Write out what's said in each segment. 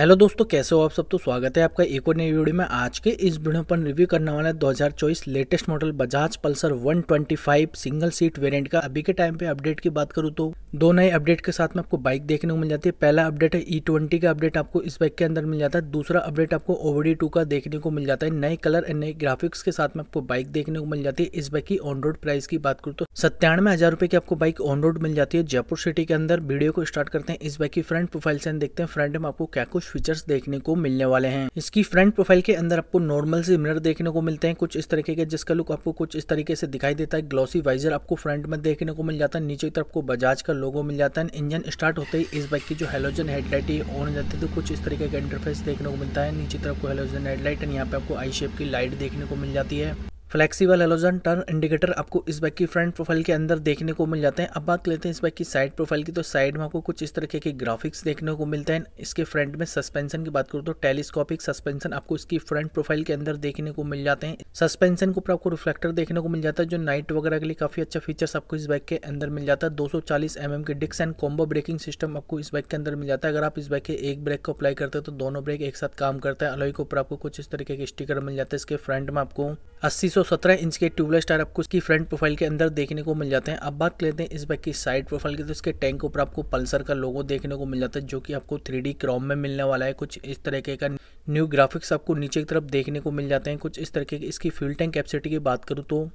hello दोस्तों कैसे हो आप सब तो स्वागत है आपका एक और नई वीडियो में आज के इस वीडियो पर रिव्यू करने वाला है 2024 latest model Bajaj Pulsar 125 single seat variant का अभी के टाइम पे अपडेट की बात करूँ तो दो नए अपडेट के साथ में आपको बाइक देखने को मिल जाती है पहला अपडेट है ई e ट्वेंटी का अपडेट आपको इस बाइक के अंदर मिल जाता है दूसरा अपडेट आपको ओवडी टू का देखने को मिल जाता है नए कलर एंड नए ग्राफिक्स के साथ में आपको बाइक देखने को मिल जाती है इस बाइक की ऑन रोड प्राइस की बात करूँ तो सत्तानवे हजार रुपये की आपको बाइक ऑन रोड मिल जाती है जयपुर सिटी के अंदर वीडियो को स्टार्ट करते हैं इस बाइक की फ्रंट प्रोफाइल से देखते हैं फ्रंट में आपको क्या कुछ फीचर्स देखने को मिलने वाले हैं इसकी फ्रंट प्रोफाइल के अंदर आपको नॉर्मल से मिरर देखने को मिलते हैं कुछ इस तरीके के जिसका लुक आपको कुछ इस तरीके से दिखाई देता है ग्लॉसी वाइजर आपको फ्रंट में देखने को मिल जाता है नीचे की तरफ को बजाज का लोगो मिल जाता है इंजन स्टार्ट होते ही इस बाइक की जो हेलोजन हेडलाइट है ऑन जाती है तो कुछ इस तरीके का इंटरफेस देखने को मिलता है नीचे तरफ को हेलोजन हेडलाइट एंड यहाँ पे आपको आई शेप की लाइट देखने को मिल जाती है फ्लेक्सिबल एलोजन टर्न इंडिकेटर आपको इस बाइक की फ्रंट प्रोफाइल के अंदर देखने को मिल जाते हैं अब बात लेते हैं इस बाइक की साइड प्रोफाइल की तो साइड में आपको कुछ इस तरीके के ग्राफिक्स देखने को मिलते हैं इसके फ्रंट में सस्पेंशन की बात करूँ तो टेलीस्कोपिक सस्पेंशन आपको इसकी फ्रंट प्रोफाइल के अंदर देखने को मिल जाते हैं सस्पेंशन के ऊपर आपको रिफ्लेक्टर देखने को मिल जाता है जो नाइट वगैरह के लिए काफी अच्छा फीचर्स आपको इस बाइक के अंदर मिल जाता है दो सौ mm के डिक्स एंड कॉम्बो ब्रेकिंग सिस्टम आपको इस बाइक के अंदर मिल जाता है अगर आप इस बाइक के एक ब्रेक को अप्लाई करते हैं तो दोनों ब्रेक एक साथ काम करता है अलोई के ऊपर आपको कुछ इस तरीके के स्टिकर मिल जाते हैं इसके फ्रंट में आपको अस्सी 117 इंच के ट्यूबलेस टायर आपको इसकी फ्रंट प्रोफाइल के अंदर देखने को मिल जाते हैं अब बात कर लेते हैं इस बाइक की साइड प्रोफाइल की तो इसके टैंक ऊपर आपको पल्सर का लोगो देखने को मिल जाता है जो कि आपको थ्री क्रॉम में मिलने वाला है कुछ इस तरीके का न्यू ग्राफिक्स आपको नीचे की तरफ देखने को मिल जाते हैं कुछ इस तरीके की इसकी फ्यूल टैंक कैपेसिटी की बात करूँ तो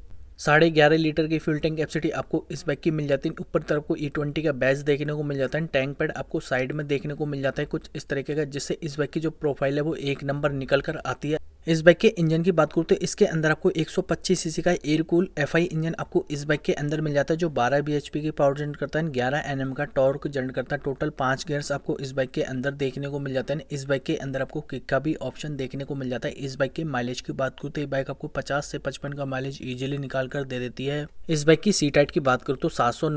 साढ़े ग्यारह लीटर की फ्यूल टैंक कैपेसिटी आपको इस बाइक की मिल जाती है ऊपर तरफ को ई ट्वेंटी का बैच देखने को मिल जाता है टैंक पैड आपको साइड में देखने को मिल जाता है कुछ इस तरीके का जिससे इस बाइक की जो प्रोफाइल है वो एक नंबर निकल कर आती है इस बाइक के इंजन की बात करूँ तो इसके अंदर आपको 125 सीसी का एयर कूल एफ इंजन आपको इस बाइक के अंदर मिल जाता है जो 12 बीएचपी की पावर जनरेट करता है 11 एनएम का टॉर्क जनरेट करता है टोटल पांच गियर्स आपको इस बाइक के अंदर देखने को मिल जाते हैं इस बाइक के अंदर आपको किक का भी ऑप्शन देखने को मिल जाता है इस बाइक के माइलेज की बात करूँ तो ये बाइक आपको पचास से पचपन का माइलेज ईजिली निकाल कर दे देती है इस बाइक की सीट हाइट की बात करूँ तो सात सौ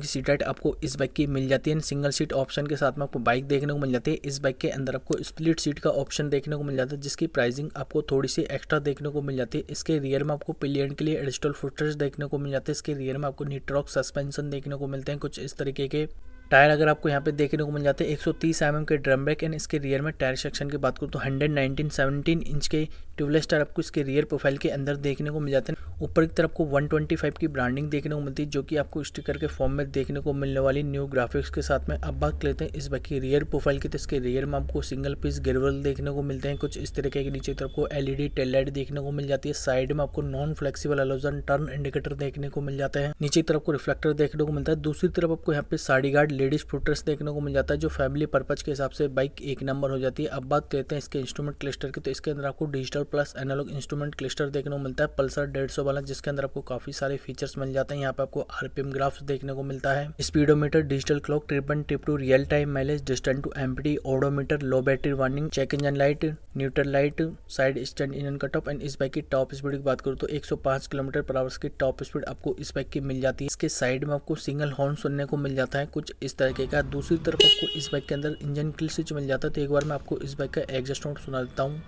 की सीट हाइट आपको इस बाइक की मिल जाती है सिंगल सीट ऑप्शन के साथ में आपको बाइक देखने को मिल जाती है इस बाइक के अंदर आपको स्प्लिट सीट का ऑप्शन देखने को मिल जाता है जिसकी प्राइसिंग आपको थोड़ी सी एक्स्ट्रा देखने को मिल जाती है इसके रियर में आपको पिलियन के लिए एडिशनल फुटर्स देखने को मिल जाते हैं इसके रियर में आपको निट्रॉक सस्पेंशन देखने को मिलते हैं कुछ इस तरीके के टायर अगर आपको यहाँ पे देखने को मिल जाते हैं 130 सौ mm के ड्रम ब्रेक एंड इसके रियर में टायर सेक्शन की बात करूँ तो 119 17 इंच के ट्यूबलेस टायर आपको इसके रियर प्रोफाइल के अंदर देखने को मिल जाते हैं ऊपर की तरफ को 125 की ब्रांडिंग देखने को मिलती है जो कि आपको स्टिकर के फॉर्म में देखने को मिलने वाली न्यू ग्राफिक्स के साथ में अब बात लेते हैं इस बाइक की रियर प्रोफाइल की तो इसके रियर में आपको सिंगल पीस गिरवल देखने को मिलते हैं कुछ इस तरीके के नीचे तरफ को एलईडी ई लाइट देखने को मिल जाती है साइड में आपको non flexible halogen turn indicator देखने को मिल जाते हैं नीचे तरफ को रिफ्लेक्टर देखने को मिलता है दूसरी तरफ आपको यहाँ पे साड़ी गार्ड लेडीज फूटर्स देखने को मिल जाता है जो फैमिली पर्पज के हिसाब से बाइक एक नंबर हो जाती है अब बात करते हैं इसके इंस्ट्रूमेंट क्लस्टर की तो इसके अंदर आपको digital plus analogue instrument cluster देखने को मिलता है पल्सर डेढ़ सौ वाला जिसके अंदर आपको काफी सारे फीचर्स मिल जाते हैं यहाँ पे आपको आरपीएम ग्राफ्स देखने को मिलता है स्पीडोमीटर डिजिटल क्लॉक ट्रिपन trip two real time mileage distance to empty odometer low battery warning check engine light neutral light side stand engine का टॉप एंड इस बाइक की टॉप स्पीड की बात करूँ तो एक किलोमीटर पर आवर्स की टॉप स्पीड आपको इस बाइक की मिल जाती है इसके साइड में आपको सिंगल हॉर्न सुनने को मिल जाता है कुछ इस तरीके का दूसरी तरफ आपको इस बाइक के अंदर इंजन किल मिल जाता है तो एक बार मैं आपको इस बाइक का एग्जस्ट नोट सुना देता हूँ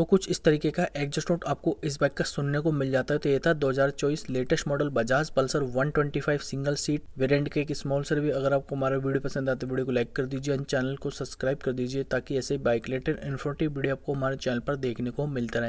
तो कुछ इस तरीके का एग्जस्ट नोट आपको इस बाइक का सुनने को मिल जाता है तो ये था 2024 latest model Bajaj Pulsar 125 single seat variant के एक स्मॉल सर भी अगर आपको हमारा वीडियो पसंद आता है तो वीडियो को लाइक कर दीजिए एंड चैनल को सब्सक्राइब कर दीजिए ताकि ऐसे बाइक रिलेटेड इन्फॉर्मेटिव वीडियो आपको हमारे चैनल पर देखने को मिलता रहे